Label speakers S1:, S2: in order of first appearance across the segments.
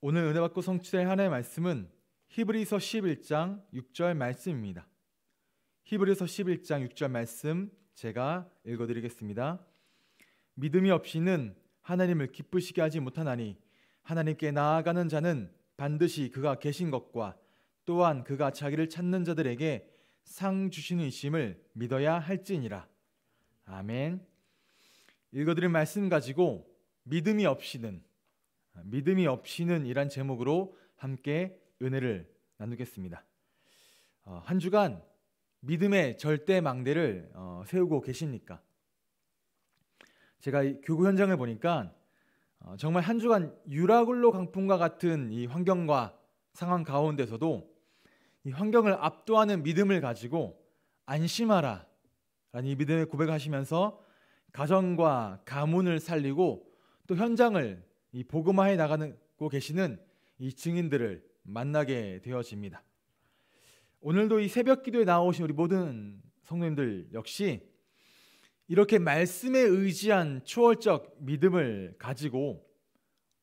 S1: 오늘 은혜 받고 성취될 하나님의 말씀은 히브리서 11장 6절 말씀입니다. 히브리서 11장 6절 말씀 제가 읽어 드리겠습니다. 믿음이 없이는 하나님을 기쁘시게 하지 못하나니 하나님께 나아가는 자는 반드시 그가 계신 것과 또한 그가 자기를 찾는 자들에게 상 주시는 이심을 믿어야 할지니라. 아멘. 읽어드린 말씀 가지고 믿음이 없이는 믿음이 없이는 이란 제목으로 함께 은혜를 나누겠습니다. 어, 한 주간 믿음의 절대 망대를 어, 세우고 계십니까? 제가 교구 현장을 보니까 어, 정말 한 주간 유라굴로 강풍과 같은 이 환경과 상황 가운데서도 이 환경을 압도하는 믿음을 가지고 안심하라 라는 이 믿음의 고백하시면서 가정과 가문을 살리고 또 현장을 이복음화에 나가고 계시는 이 증인들을 만나게 되어집니다. 오늘도 이 새벽 기도에 나오신 우리 모든 성도님들 역시 이렇게 말씀에 의지한 초월적 믿음을 가지고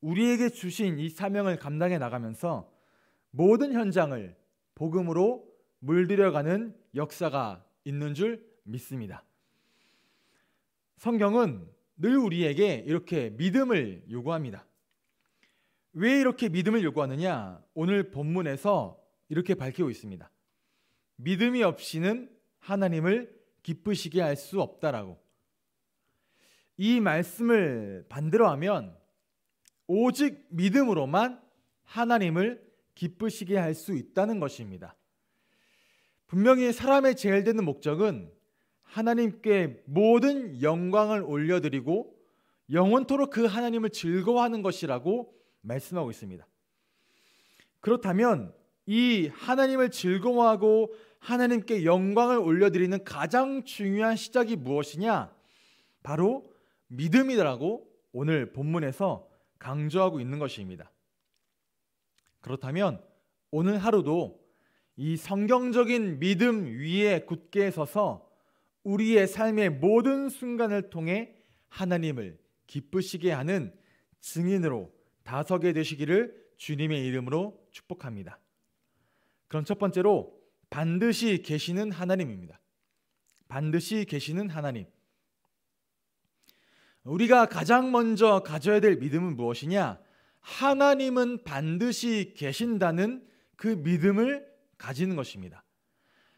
S1: 우리에게 주신 이 사명을 감당해 나가면서 모든 현장을 복음으로 물들여가는 역사가 있는 줄 믿습니다. 성경은 늘 우리에게 이렇게 믿음을 요구합니다. 왜 이렇게 믿음을 요구하느냐? 오늘 본문에서 이렇게 밝히고 있습니다. 믿음이 없이는 하나님을 기쁘시게 할 수 없다라고. 이 말씀을 반대로 하면 오직 믿음으로만 하나님을 기쁘시게 할 수 있다는 것입니다. 분명히 사람의 제일되는 목적은 하나님께 모든 영광을 올려드리고 영원토록 그 하나님을 즐거워하는 것이라고 말씀하고 있습니다. 그렇다면 이 하나님을 즐거워하고 하나님께 영광을 올려드리는 가장 중요한 시작이 무엇이냐? 바로 믿음이라고 오늘 본문에서 강조하고 있는 것입니다. 그렇다면 오늘 하루도 이 성경적인 믿음 위에 굳게 서서 우리의 삶의 모든 순간을 통해 하나님을 기쁘시게 하는 증인으로 다서게 되시기를 주님의 이름으로 축복합니다. 그럼 첫 번째로 반드시 계시는 하나님입니다. 반드시 계시는 하나님. 우리가 가장 먼저 가져야 될 믿음은 무엇이냐? 하나님은 반드시 계신다는 그 믿음을 가지는 것입니다.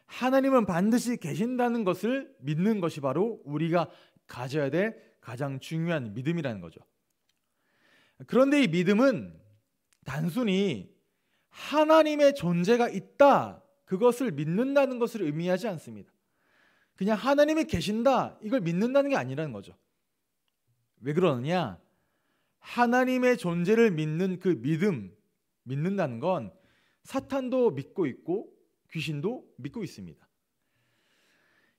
S1: 하나님은 반드시 계신다는 것을 믿는 것이 바로 우리가 가져야 될 가장 중요한 믿음이라는 거죠. 그런데 이 믿음은 단순히 하나님의 존재가 있다, 그것을 믿는다는 것을 의미하지 않습니다. 그냥 하나님이 계신다, 이걸 믿는다는 게 아니라는 거죠. 왜 그러느냐? 하나님의 존재를 믿는 그 믿음, 믿는다는 건 사탄도 믿고 있고 귀신도 믿고 있습니다.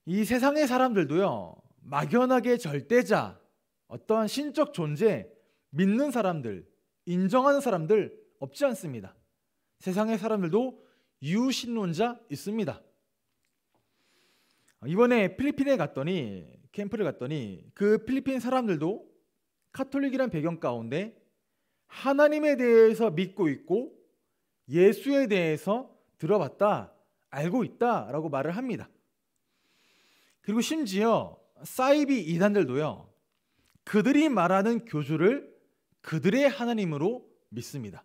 S1: 이 세상의 사람들도요, 막연하게 절대자, 어떠 신적 존재, 믿는 사람들, 인정하는 사람들 없지 않습니다. 세상의 사람들도 유신론자 있습니다. 이번에 필리핀에 갔더니 캠프를 갔더니 그 필리핀 사람들도 카톨릭이란 배경 가운데 하나님에 대해서 믿고 있고 예수에 대해서 들어봤다 알고 있다라고 말을 합니다. 그리고 심지어 사이비 이단들도요. 그들이 말하는 교주를 그들의 하나님으로 믿습니다.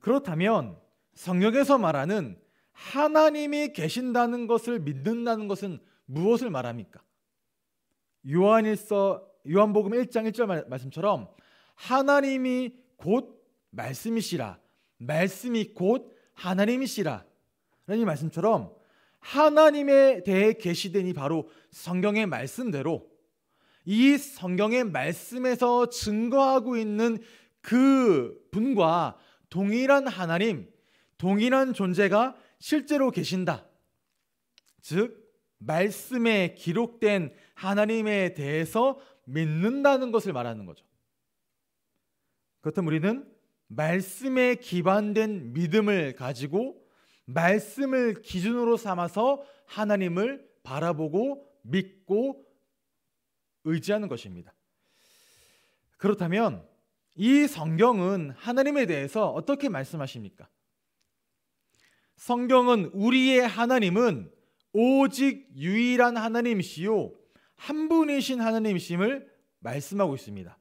S1: 그렇다면 성경에서 말하는 하나님이 계신다는 것을 믿는다는 것은 무엇을 말합니까? 요한일서 요한복음 1장 1절 말씀처럼 하나님이 곧 말씀이시라 말씀이 곧 하나님이시라 하나님 말씀처럼 하나님에 대해 계시된 이 바로 성경의 말씀대로 이 성경의 말씀에서 증거하고 있는 그 분과 동일한 하나님, 동일한 존재가 실제로 계신다. 즉, 말씀에 기록된 하나님에 대해서 믿는다는 것을 말하는 거죠. 그렇다면 우리는 말씀에 기반된 믿음을 가지고 말씀을 기준으로 삼아서 하나님을 바라보고 믿고 의지하는 것입니다. 그렇다면 이 성경은 하나님에 대해서 어떻게 말씀하십니까? 성경은 우리의 하나님은 오직 유일한 하나님이시요 한 분이신 하나님이심을 말씀하고 있습니다.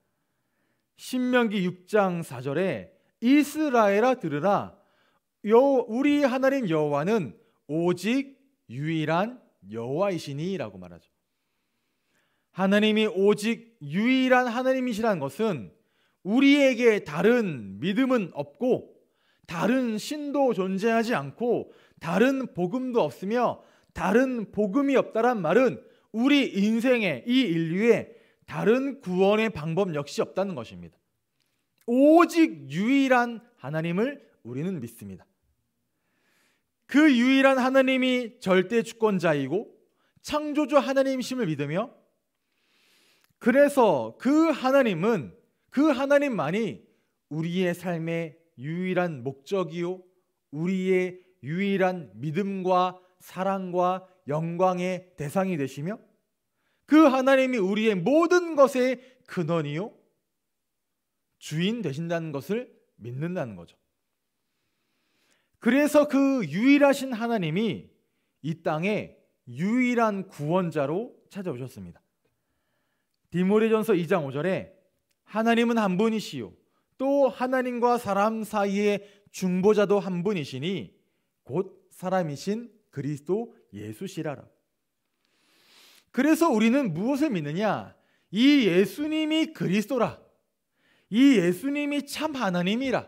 S1: 신명기 6장 4절에 이스라엘아 들으라 여 우리 하나님 여호와는 오직 유일한 여호와이시니라고 말하죠. 하나님이 오직 유일한 하나님이시라는 것은 우리에게 다른 믿음은 없고 다른 신도 존재하지 않고 다른 복음도 없으며 다른 복음이 없다란 말은 우리 인생에 이 인류에 다른 구원의 방법 역시 없다는 것입니다. 오직 유일한 하나님을 우리는 믿습니다. 그 유일한 하나님이 절대 주권자이고 창조주 하나님심을 믿으며 그래서 그 하나님은 그 하나님만이 우리의 삶의 유일한 목적이요 우리의 유일한 믿음과 사랑과 영광의 대상이 되시며 그 하나님이 우리의 모든 것의 근원이요 주인 되신다는 것을 믿는다는 거죠. 그래서 그 유일하신 하나님이 이 땅에 유일한 구원자로 찾아오셨습니다. 디모레전서 2장 5절에 하나님은 한 분이시요 또 하나님과 사람 사이의 중보자도 한 분이시니 곧 사람이신 그리스도 예수시라라. 그래서 우리는 무엇을 믿느냐? 이 예수님이 그리스도라. 이 예수님이 참 하나님이라.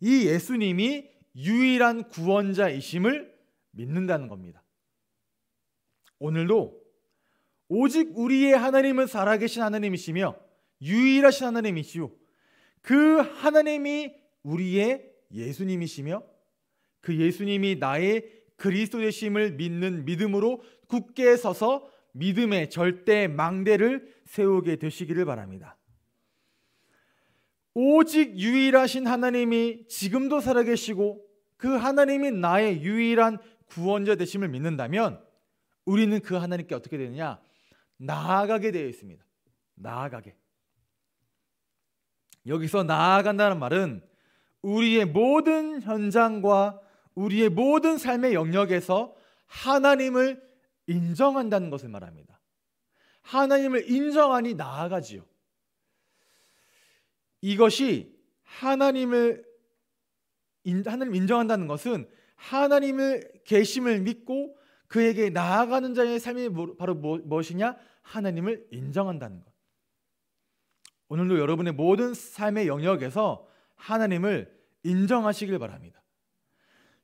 S1: 이 예수님이 유일한 구원자이심을 믿는다는 겁니다. 오늘도 오직 우리의 하나님은 살아계신 하나님이시며 유일하신 하나님이시요. 그 하나님이 우리의 예수님이시며 그 예수님이 나의 그리스도 되심을 믿는 믿음으로 굳게 서서 믿음의 절대 망대를 세우게 되시기를 바랍니다. 오직 유일하신 하나님이 지금도 살아계시고 그 하나님이 나의 유일한 구원자 되심을 믿는다면 우리는 그 하나님께 어떻게 되느냐? 나아가게 되어 있습니다. 나아가게. 여기서 나아간다는 말은 우리의 모든 현장과 우리의 모든 삶의 영역에서 하나님을 인정한다는 것을 말합니다. 하나님을 인정하니 나아가지요. 이것이 하나님을 하나님 인정한다는 것은 하나님을 계심을 믿고 그에게 나아가는 자의 삶이 뭐, 바로 뭐, 무엇이냐? 하나님을 인정한다는 것. 오늘도 여러분의 모든 삶의 영역에서 하나님을 인정하시길 바랍니다.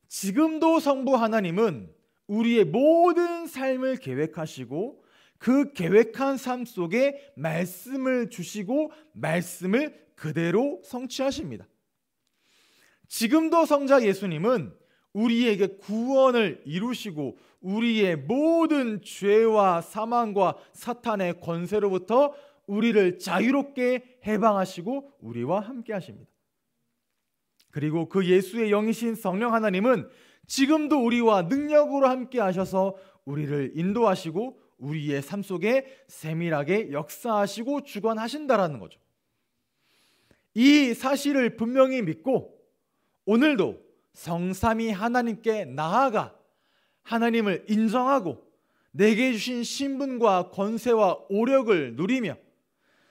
S1: 지금도 성부 하나님은 우리의 모든 삶을 계획하시고 그 계획한 삶 속에 말씀을 주시고 말씀을 그대로 성취하십니다. 지금도 성자 예수님은 우리에게 구원을 이루시고 우리의 모든 죄와 사망과 사탄의 권세로부터 우리를 자유롭게 해방하시고 우리와 함께 하십니다. 그리고 그 예수의 영이신 성령 하나님은 지금도 우리와 능력으로 함께 하셔서 우리를 인도하시고 우리의 삶 속에 세밀하게 역사하시고 주관하신다라는 거죠. 이 사실을 분명히 믿고 오늘도 성삼이 하나님께 나아가 하나님을 인정하고 내게 주신 신분과 권세와 오력을 누리며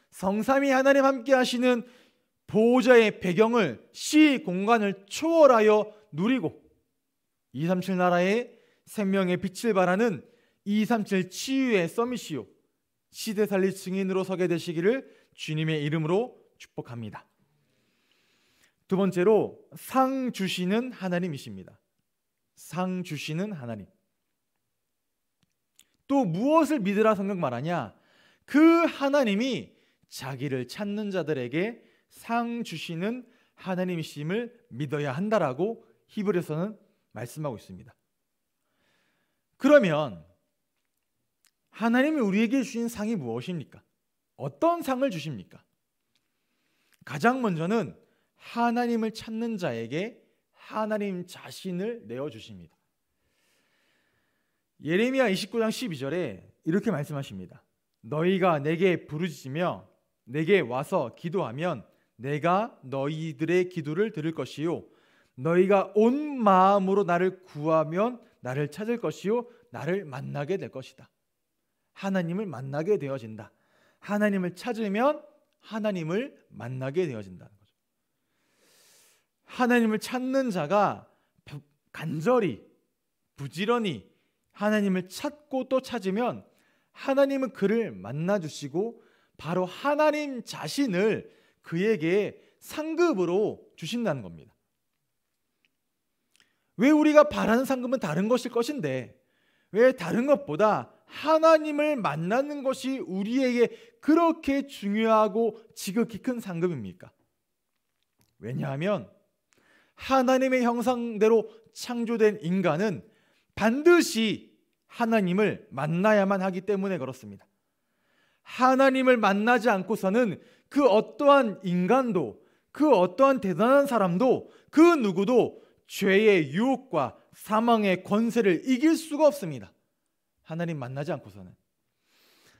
S1: 성삼이 하나님 함께 하시는 보호자의 배경을 시 공간을 초월하여 누리고 237 나라의 생명의 빛을 바라는237 치유의 서밋이요 시대 살리 증인으로 서게 되시기를 주님의 이름으로 축복합니다. 두 번째로 상 주시는 하나님이십니다. 상 주시는 하나님. 또 무엇을 믿으라 성경 말하냐? 그 하나님이 자기를 찾는 자들에게 상 주시는 하나님이심을 믿어야 한다라고 히브리서는 말씀하고 있습니다. 그러면 하나님이 우리에게 주신 상이 무엇입니까? 어떤 상을 주십니까? 가장 먼저는 하나님을 찾는 자에게 하나님 자신을 내어 주십니다. 예레미야 29장 12절에 이렇게 말씀하십니다. 너희가 내게 부르짖으며 내게 와서 기도하면 내가 너희들의 기도를 들을 것이요 너희가 온 마음으로 나를 구하면 나를 찾을 것이요 나를 만나게 될 것이다. 하나님을 만나게 되어진다. 하나님을 찾으면 하나님을 만나게 되어진다. 하나님을 찾는 자가 간절히 부지런히 하나님을 찾고 또 찾으면 하나님은 그를 만나 주시고 바로 하나님 자신을 그에게 상급으로 주신다는 겁니다. 왜 우리가 바라는 상급은 다른 것일 것인데 왜 다른 것보다 하나님을 만나는 것이 우리에게 그렇게 중요하고 지극히 큰 상급입니까? 왜냐하면 하나님의 형상대로 창조된 인간은 반드시 하나님을 만나야만 하기 때문에 그렇습니다. 하나님을 만나지 않고서는 그 어떠한 인간도 그 어떠한 대단한 사람도 그 누구도 죄의 유혹과 사망의 권세를 이길 수가 없습니다. 하나님 만나지 않고서는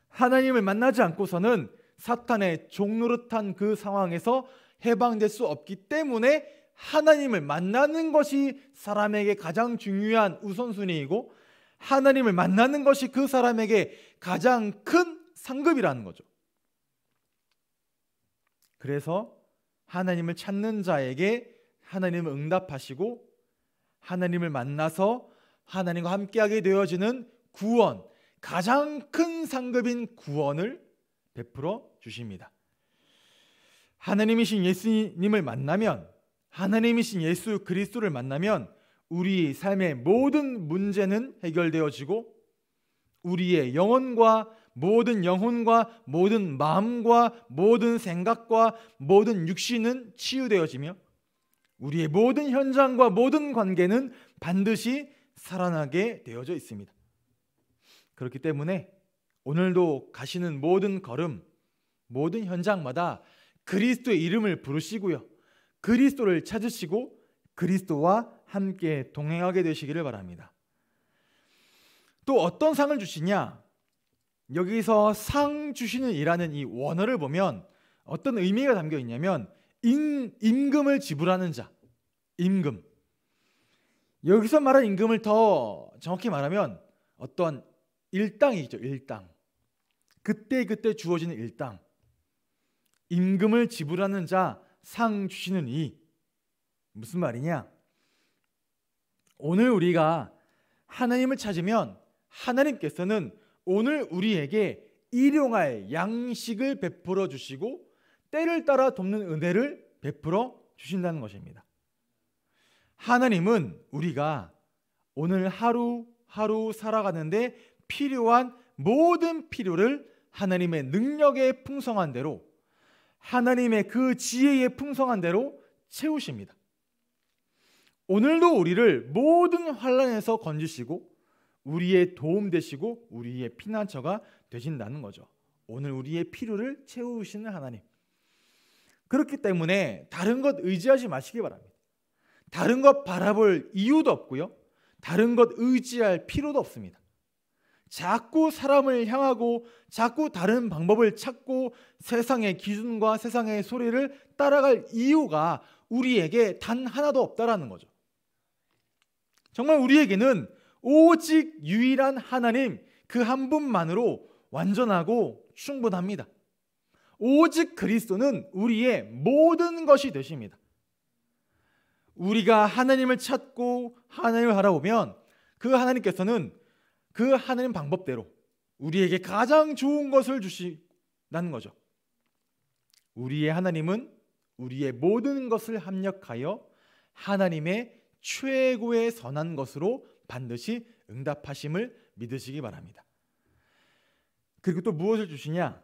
S1: 하나님을 만나지 않고서는 사탄의 종노릇한 그 상황에서 해방될 수 없기 때문에 하나님을 만나는 것이 사람에게 가장 중요한 우선순위이고 하나님을 만나는 것이 그 사람에게 가장 큰 상급이라는 거죠. 그래서 하나님을 찾는 자에게 하나님을 응답하시고 하나님을 만나서 하나님과 함께하게 되어지는 구원, 가장 큰 상급인 구원을 베풀어 주십니다. 하나님이신 예수님을 만나면 하나님이신 예수 그리스도를 만나면 우리 삶의 모든 문제는 해결되어지고 우리의 영혼과 모든 영혼과 모든 마음과 모든 생각과 모든 육신은 치유되어지며 우리의 모든 현장과 모든 관계는 반드시 살아나게 되어져 있습니다. 그렇기 때문에 오늘도 가시는 모든 걸음, 모든 현장마다 그리스도의 이름을 부르시고요. 그리스도를 찾으시고 그리스도와 함께 동행하게 되시기를 바랍니다. 또 어떤 상을 주시냐? 여기서 상 주시는 이라는 이 원어를 보면 어떤 의미가 담겨 있냐면 임, 임금을 지불하는 자, 임금. 여기서 말한 임금을 더 정확히 말하면 어떤 일당이죠, 일당. 그때 그때 주어지는 일당. 임금을 지불하는 자, 상 주시는 이 무슨 말이냐? 오늘 우리가 하나님을 찾으면 하나님께서는 오늘 우리에게 일용할 양식을 베풀어 주시고 때를 따라 돕는 은혜를 베풀어 주신다는 것입니다. 하나님은 우리가 오늘 하루하루 살아가는데 필요한 모든 필요를 하나님의 능력의 풍성한 대로 하나님의 그 지혜의 풍성한 대로 채우십니다. 오늘도 우리를 모든 환란에서 건지시고 우리의 도움 되시고 우리의 피난처가 되신다는 거죠. 오늘 우리의 필요를 채우시는 하나님. 그렇기 때문에 다른 것 의지하지 마시기 바랍니다. 다른 것 바라볼 이유도 없고요. 다른 것 의지할 필요도 없습니다. 자꾸 사람을 향하고 자꾸 다른 방법을 찾고 세상의 기준과 세상의 소리를 따라갈 이유가 우리에게 단 하나도 없다라는 거죠. 정말 우리에게는 오직 유일한 하나님 그 한 분만으로 완전하고 충분합니다. 오직 그리스도는 우리의 모든 것이 되십니다. 우리가 하나님을 찾고 하나님을 알아보면 그 하나님께서는 그 하는 나 방법대로 우리에게 가장 좋은 것을 주시다는 거죠. 우리의 하나님은 우리의 모든 것을 합력하여 하나님의 최고의 선한 것으로 반드시 응답하심을 믿으시기 바랍니다. 그리고 또 무엇을 주시냐?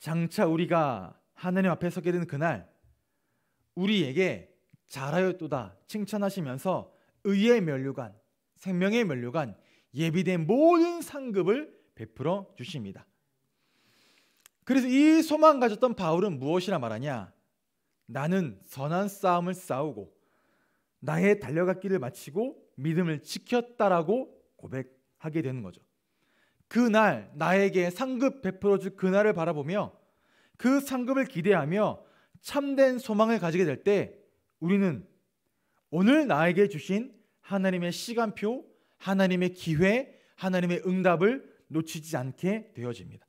S1: 장차 우리가 하나님 앞에 서게 되는 그날 우리에게 잘하였도다 칭찬하시면서 의의 면류관, 생명의 면류관, 예비된 모든 상급을 베풀어 주십니다. 그래서 이 소망 가졌던 바울은 무엇이라 말하냐? 나는 선한 싸움을 싸우고 나의 달려갔기를 마치고 믿음을 지켰다라고 고백하게 되는 거죠. 그날 나에게 상급 베풀어 줄 그날을 바라보며 그 상급을 기대하며 참된 소망을 가지게 될 때 우리는 오늘 나에게 주신 하나님의 시간표 하나님의 기회, 하나님의 응답을 놓치지 않게 되어집니다.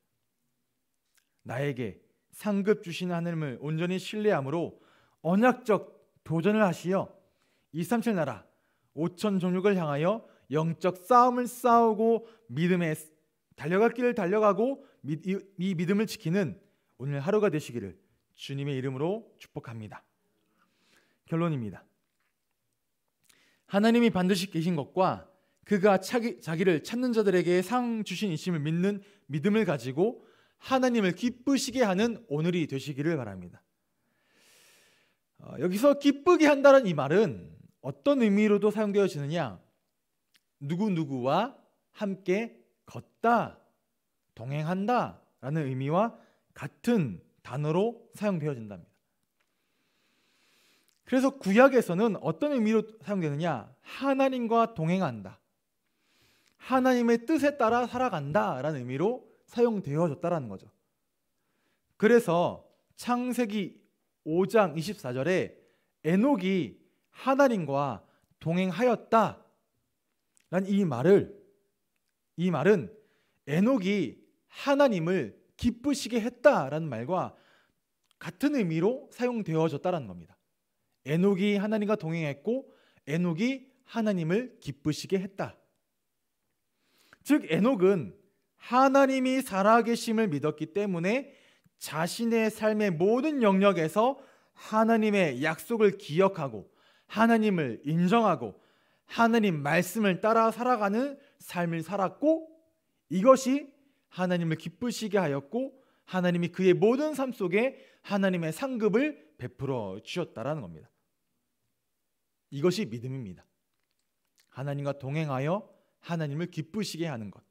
S1: 나에게 상급 주신 하나님을 온전히 신뢰함으로 언약적 도전을 하시어 237 나라 5천 종족을 향하여 영적 싸움을 싸우고 믿음에 달려갈 길을 달려가고 이 믿음을 지키는 오늘 하루가 되시기를 주님의 이름으로 축복합니다. 결론입니다. 하나님이 반드시 계신 것과 그가 자기, 자기를 찾는 자들에게 상 주신 이심을 믿는 믿음을 가지고 하나님을 기쁘시게 하는 오늘이 되시기를 바랍니다. 어, 여기서 기쁘게 한다는 이 말은 어떤 의미로도 사용되어지느냐? 누구누구와 함께 걷다, 동행한다 라는 의미와 같은 단어로 사용되어진답니다. 그래서 구약에서는 어떤 의미로 사용되느냐? 하나님과 동행한다. 하나님의 뜻에 따라 살아간다라는 의미로 사용되어졌다라는 거죠. 그래서 창세기 5장 24절에 에녹이 하나님과 동행하였다. 난이 말을 이 말은 에녹이 하나님을 기쁘시게 했다라는 말과 같은 의미로 사용되어졌다라는 겁니다. 에녹이 하나님과 동행했고 에녹이 하나님을 기쁘시게 했다. 즉 에녹은 하나님이 살아계심을 믿었기 때문에 자신의 삶의 모든 영역에서 하나님의 약속을 기억하고 하나님을 인정하고 하나님 말씀을 따라 살아가는 삶을 살았고 이것이 하나님을 기쁘시게 하였고 하나님이 그의 모든 삶 속에 하나님의 상급을 베풀어 주셨다라는 겁니다. 이것이 믿음입니다. 하나님과 동행하여 하나님을 기쁘시게 하는 것.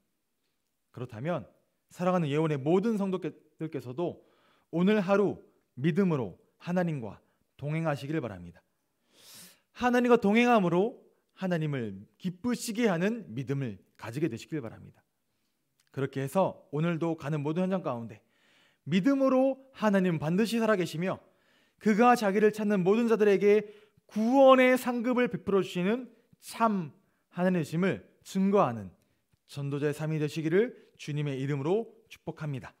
S1: 그렇다면 사랑하는 예원의 모든 성도들께서도 오늘 하루 믿음으로 하나님과 동행하시길 바랍니다. 하나님과 동행함으로 하나님을 기쁘시게 하는 믿음을 가지게 되시길 바랍니다. 그렇게 해서 오늘도 가는 모든 현장 가운데 믿음으로 하나님 반드시 살아계시며 그가 자기를 찾는 모든 자들에게 구원의 상급을 베풀어 주시는 참 하나님의 심을 증거하는 전도자의 삶이 되시기를 주님의 이름으로 축복합니다.